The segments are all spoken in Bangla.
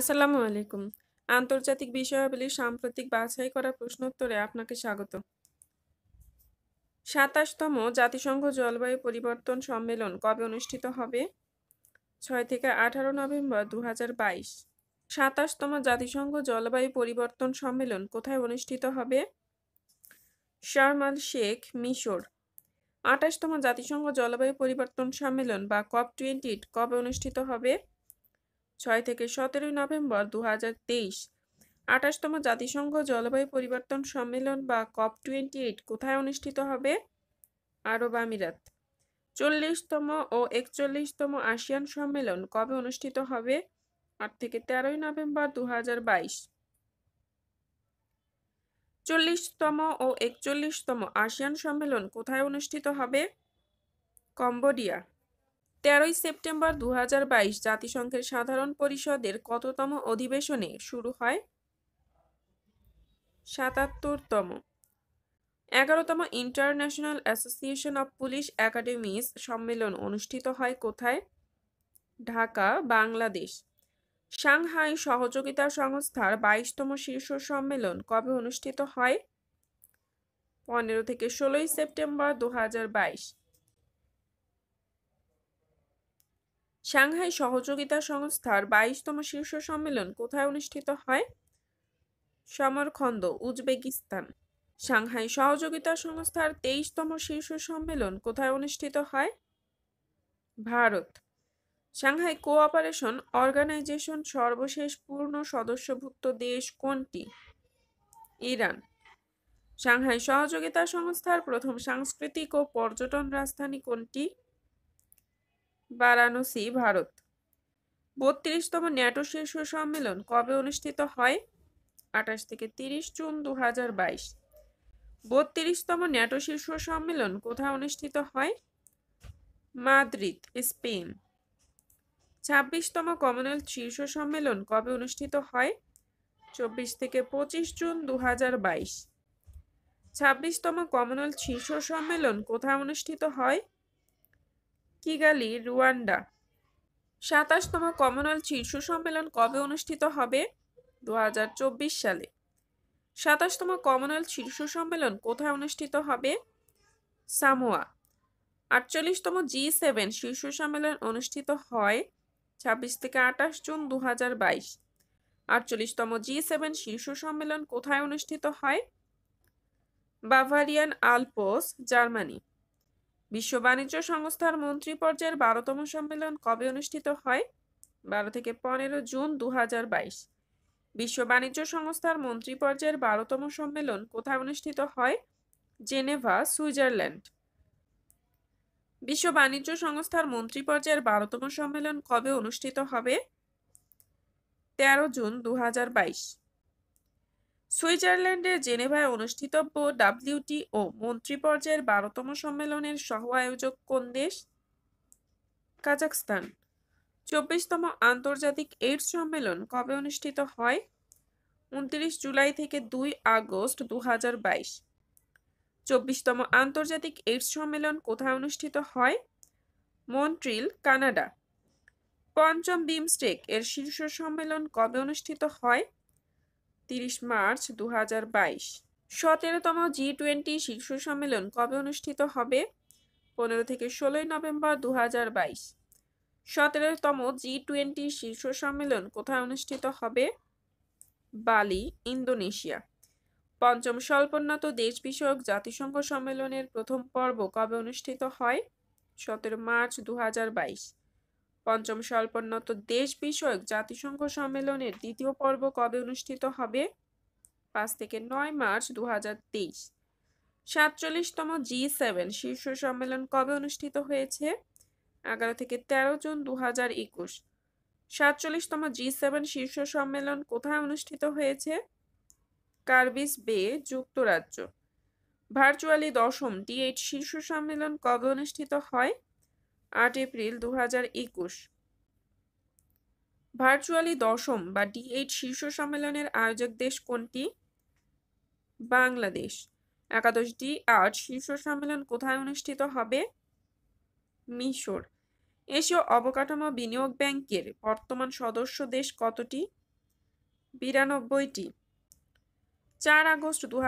আসসালামু আলাইকুম আন্তর্জাতিক বিষয়াবলী সাম্প্রতিক বাছাই করা প্রশ্নোত্তরে আপনাকে স্বাগত সাতাশতম জাতিসংঘ জলবায়ু পরিবর্তন সম্মেলন কবে অনুষ্ঠিত হবে ছয় থেকে আঠারো নভেম্বর দু হাজার বাইশ সাতাশতম জাতিসংঘ জলবায়ু পরিবর্তন সম্মেলন কোথায় অনুষ্ঠিত হবে শারম আল শেখ মিশর আঠাশতম জাতিসংঘ জলবায়ু পরিবর্তন সম্মেলন বা কপ টোয়েন্টি কবে অনুষ্ঠিত হবে ছয় থেকে সতেরোই নভেম্বর দু হাজার তেইশ আঠাশতম জাতিসংঘ জলবায়ু পরিবর্তন সম্মেলন বা কপ টোয়েন্টি এইট কোথায় অনুষ্ঠিত হবে আরব আমিরাত চল্লিশতম ও একচল্লিশতম আসিয়ান সম্মেলন কবে অনুষ্ঠিত হবে আট থেকে তেরোই নভেম্বর দু হাজার বাইশ চল্লিশতম ও একচল্লিশতম আসিয়ান সম্মেলন কোথায় অনুষ্ঠিত হবে কম্বোডিয়া তেরোই সেপ্টেম্বর দু জাতিসংঘের সাধারণ পরিষদের কততম অধিবেশনে শুরু হয় সাতাত্তরতম এগারোতম international association of police academies সম্মেলন অনুষ্ঠিত হয় কোথায় ঢাকা বাংলাদেশ সাংহাই সহযোগিতা সংস্থার বাইশতম শীর্ষ সম্মেলন কবে অনুষ্ঠিত হয় পনেরো থেকে ষোলোই সেপ্টেম্বর দু সাংহাই সহযোগিতা সংস্থার বাইশতম শীর্ষ সম্মেলন কোথায় অনুষ্ঠিত হয় সমরখন্দ উজবেকিস্তান সাংহাই সহযোগিতা সংস্থার তেইশতম শীর্ষ সম্মেলন কোথায় অনুষ্ঠিত হয় ভারত সাংহাই কোঅপারেশন অর্গানাইজেশন সর্বশেষ পূর্ণ সদস্যভুক্ত দেশ কোনটি ইরান সাংহাই সহযোগিতা সংস্থার প্রথম সাংস্কৃতিক ও পর্যটন রাজধানী কোনটি বারাণসী ভারত বত্রিশতম ন্যাটো শীর্ষ সম্মেলন কবে অনুষ্ঠিত হয় আঠাশ থেকে তিরিশ জুন দু হাজার বাইশ বত্রিশতম ন্যাটো শীর্ষ সম্মেলন কোথায় অনুষ্ঠিত হয় মাদ্রিদ স্পেন ছাব্বিশতম কমনওয়েলথ শীর্ষ সম্মেলন কবে অনুষ্ঠিত হয় চব্বিশ থেকে পঁচিশ জুন দু হাজার বাইশ ছাব্বিশতম কমনওয়েলথ শীর্ষ সম্মেলন কোথায় অনুষ্ঠিত হয় কিগালি রুয়ান্ডা সাতাশতম কমনওয়েলথ শীর্ষ সম্মেলন কবে অনুষ্ঠিত হবে দু সালে সাতাশতম কমনওয়েলথ শীর্ষ সম্মেলন কোথায় অনুষ্ঠিত হবে সামোয়া আটচল্লিশতম জি সেভেন শীর্ষ সম্মেলন অনুষ্ঠিত হয় ছাব্বিশ থেকে আঠাশ জুন দু হাজার বাইশ আটচল্লিশতম জি সেভেন শীর্ষ সম্মেলন কোথায় অনুষ্ঠিত হয় বাভারিয়ান আলপোস জার্মানি বিশ্ব বাণিজ্য সংস্থার মন্ত্রী পর্যায়ের বারোতম সম্মেলন কবে অনুষ্ঠিত হয় বারো থেকে পনেরো জুন দু বিশ্ব বাণিজ্য সংস্থার মন্ত্রী পর্যায়ের বারোতম সম্মেলন কোথায় অনুষ্ঠিত হয় জেনেভা সুইজারল্যান্ড বিশ্ব বাণিজ্য সংস্থার মন্ত্রী পর্যায়ের বারোতম সম্মেলন কবে অনুষ্ঠিত হবে তেরো জুন দু সুইজারল্যান্ডের জেনেভায় অনুষ্ঠিতব্য ও মন্ত্রী পর্যায়ের বারোতম সম্মেলনের সহ আয়োজক কোন দেশ কাজাকস্তান চব্বিশতম আন্তর্জাতিক এইডস সম্মেলন কবে অনুষ্ঠিত হয় উনত্রিশ জুলাই থেকে দুই আগস্ট দু হাজার বাইশ চব্বিশতম আন্তর্জাতিক এইডস সম্মেলন কোথায় অনুষ্ঠিত হয় মন্ট্রিল কানাডা পঞ্চম বিমস্টেক এর শীর্ষ সম্মেলন কবে অনুষ্ঠিত হয় তিরিশ মার্চ দু হাজার বাইশ সতেরোতম জি টোয়েন্টি শীর্ষ সম্মেলন কবে অনুষ্ঠিত হবে পনেরো থেকে ষোলোই নভেম্বর দু হাজার বাইশ সতেরোতম জি টোয়েন্টি শীর্ষ সম্মেলন কোথায় অনুষ্ঠিত হবে বালি ইন্দোনেশিয়া পঞ্চম স্বল্পোন্নত দেশ বিষয়ক জাতিসংঘ সম্মেলনের প্রথম পর্ব কবে অনুষ্ঠিত হয় সতেরো মার্চ দু হাজার বাইশ পঞ্চম স্বল্পোন্নত দেশ বিষয়ক জাতিসংঘ সম্মেলনের দ্বিতীয় পর্ব কবে অনুষ্ঠিত হবে পাঁচ থেকে নয় মার্চ দু হাজার তেইশ সাতচল্লিশতম জি সেভেন শীর্ষ সম্মেলন কবে অনুষ্ঠিত হয়েছে এগারো থেকে ১৩ জুন দু হাজার একুশ সাতচল্লিশতম জি সেভেন শীর্ষ সম্মেলন কোথায় অনুষ্ঠিত হয়েছে কার্বিস বে যুক্তরাজ্য ভার্চুয়ালি দশম টি এইট শীর্ষ সম্মেলন কবে অনুষ্ঠিত হয় আট এপ্রিল দু হাজার একুশ ভার্চুয়ালি দশম বা ডি এইট শীর্ষ সম্মেলনের আয়োজক দেশ কোনটি বাংলাদেশ একাদশ ডি আট শীর্ষ সম্মেলন কোথায় অনুষ্ঠিত হবে মিশর এশীয় অবকাঠামো বিনিয়োগ ব্যাংকের বর্তমান সদস্য দেশ কতটি বিরানব্বইটি চার আগস্ট দু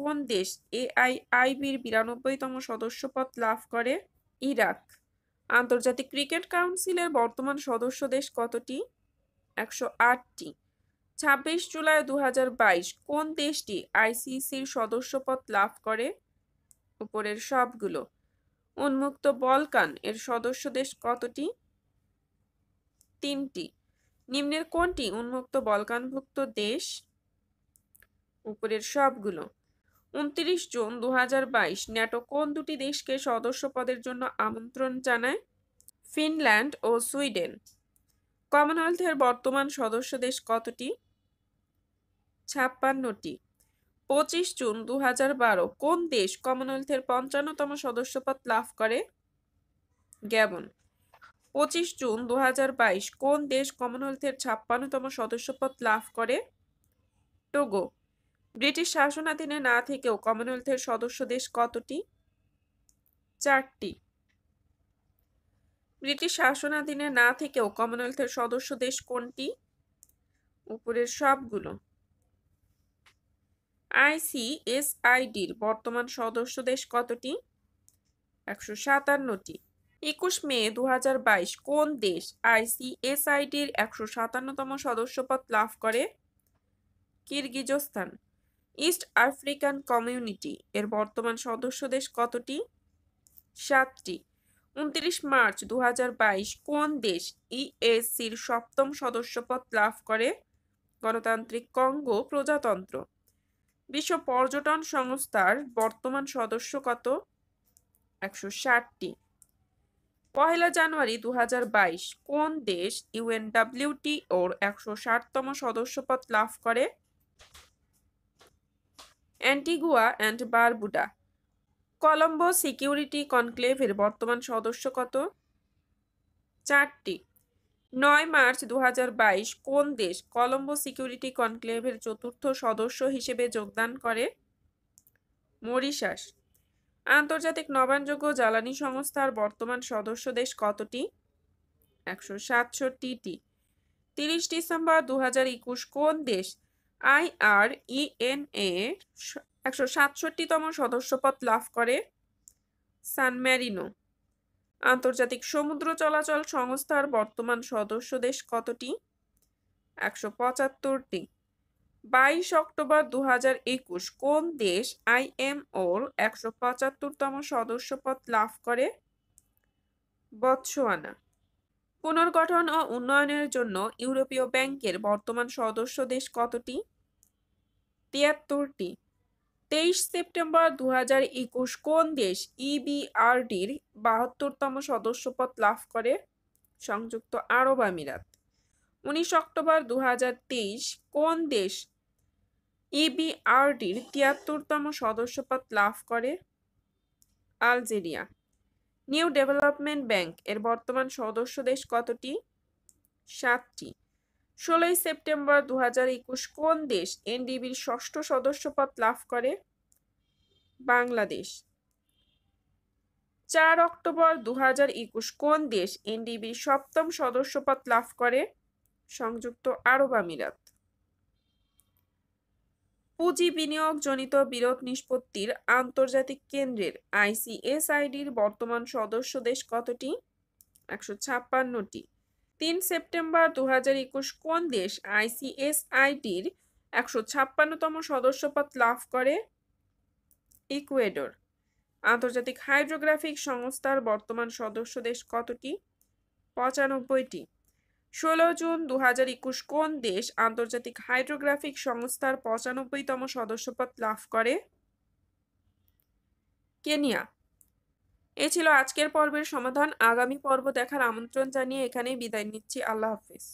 কোন দেশ এআইআইবির বিরানব্বইতম সদস্যপদ লাভ করে ইরাক আন্তর্জাতিক ক্রিকেট কাউন্সিলের বর্তমান সদস্য দেশ কতটি একশো আটটি ছাব্বিশ জুলাই দু কোন দেশটি আইসিসির সদস্যপদ লাভ করে উপরের সবগুলো উন্মুক্ত বলকান এর সদস্য দেশ কতটি তিনটি নিম্নের কোনটি উন্মুক্ত বলকানভুক্ত দেশ উপরের সবগুলো উনত্রিশ জুন দু ন্যাটো কোন দুটি দেশকে সদস্য পদের জন্য আমন্ত্রণ জানায় ফিনল্যান্ড ও সুইডেন কমনওয়েলথের বর্তমান সদস্য দেশ কতটি ছাপ্পান্নটি পঁচিশ জুন দু কোন দেশ কমনওয়েলথের পঞ্চান্নতম সদস্যপদ লাভ করে গ্যাবন পঁচিশ জুন দু কোন দেশ কমনওয়েলথের ছাপ্পান্নতম সদস্যপদ লাভ করে টোগো ব্রিটিশ শাসনাধীনে না থেকেও কমনওয়েলথের সদস্য দেশ কতটি চারটি ব্রিটিশ শাসনাধীনে না থেকেও কমনওয়েলথের সদস্য দেশ কোনটি উপরের সবগুলো আইসিএসআইডির বর্তমান সদস্য দেশ কতটি একশো সাতান্নটি একুশ মে দু কোন দেশ আইসিএসআইডির একশো সাতান্নতম সদস্যপদ লাভ করে কিরগিজস্তান ইস্ট আফ্রিকান কমিউনিটি এর বর্তমান সদস্য দেশ কতটি সাতটি উনত্রিশ মার্চ দু কোন দেশ ইএসির e সপ্তম সদস্যপদ লাভ করে গণতান্ত্রিক কঙ্গো প্রজাতন্ত্র বিশ্ব পর্যটন সংস্থার বর্তমান সদস্য কত একশো ষাটটি পহেলা জানুয়ারি দু কোন দেশ ইউএনডাব্লিউটি ওর একশো ষাটতম সদস্যপদ লাভ করে Antigua and Barbuda Colombo security কনক্লেভের বর্তমান সদস্য কত চারটি নয় মার্চ দু কোন দেশ কলম্বো সিকিউরিটি কনক্লেভের চতুর্থ সদস্য হিসেবে যোগদান করে মরিশাস আন্তর্জাতিক নবায়নযোগ্য জ্বালানি সংস্থার বর্তমান সদস্য দেশ কতটি একশো সাতষট্টিটি তিরিশ ডিসেম্বর দু কোন দেশ এ একশো সাতষট্টিতম সদস্যপদ লাভ করে সান ম্যারিনো আন্তর্জাতিক সমুদ্র চলাচল সংস্থার বর্তমান সদস্য দেশ কতটি একশো পঁচাত্তরটি বাইশ অক্টোবর দু হাজার একুশ কোন দেশ আইএমওর একশো পঁচাত্তরতম সদস্যপদ লাভ করে বৎসোয়ানা পুনর্গঠন ও উন্নয়নের জন্য ইউরোপীয় ব্যাংকের বর্তমান সদস্য দেশ কতটি তিয়াত্তরটি তেইশ সেপ্টেম্বর দু হাজার একুশ কোন দেশ ইবিআরডির বাহাত্তরতম সদস্যপদ লাভ করে সংযুক্ত আরব আমিরাত উনিশ অক্টোবর দু কোন দেশ ইবিআরডির তিয়াত্তরতম সদস্যপদ লাভ করে আলজেরিয়া নিউ ডেভেলপমেন্ট ব্যাংক এর বর্তমান সদস্য দেশ কতটি সাতটি ষোলোই সেপ্টেম্বর দু কোন দেশ এনডিবির ষষ্ঠ সদস্যপদ লাভ করে বাংলাদেশ চার অক্টোবর দু কোন দেশ এনডিবির সপ্তম সদস্যপদ লাভ করে সংযুক্ত আরব আমিরাত পুঁজি বিনিয়োগজনিত বিরোধ নিষ্পত্তির আন্তর্জাতিক কেন্দ্রের আইসিএসআইডির বর্তমান সদস্য দেশ কতটি একশো ছাপ্পান্নটি তিন সেপ্টেম্বর দু হাজার একুশ কোন দেশ আইসিএসআইডির একশো ছাপ্পান্নতম সদস্যপদ লাভ করে ইকুয়েডর আন্তর্জাতিক হাইড্রোগ্রাফিক সংস্থার বর্তমান সদস্য দেশ কতটি পঁচানব্বইটি ষোলো জুন দু হাজার একুশ কোন দেশ আন্তর্জাতিক হাইড্রোগ্রাফিক সংস্থার পঁচানব্বইতম সদস্যপদ লাভ করে কেনিয়া এ ছিল আজকের পর্বের সমাধান আগামী পর্ব দেখার আমন্ত্রণ জানিয়ে এখানেই বিদায় নিচ্ছি আল্লাহ হাফিজ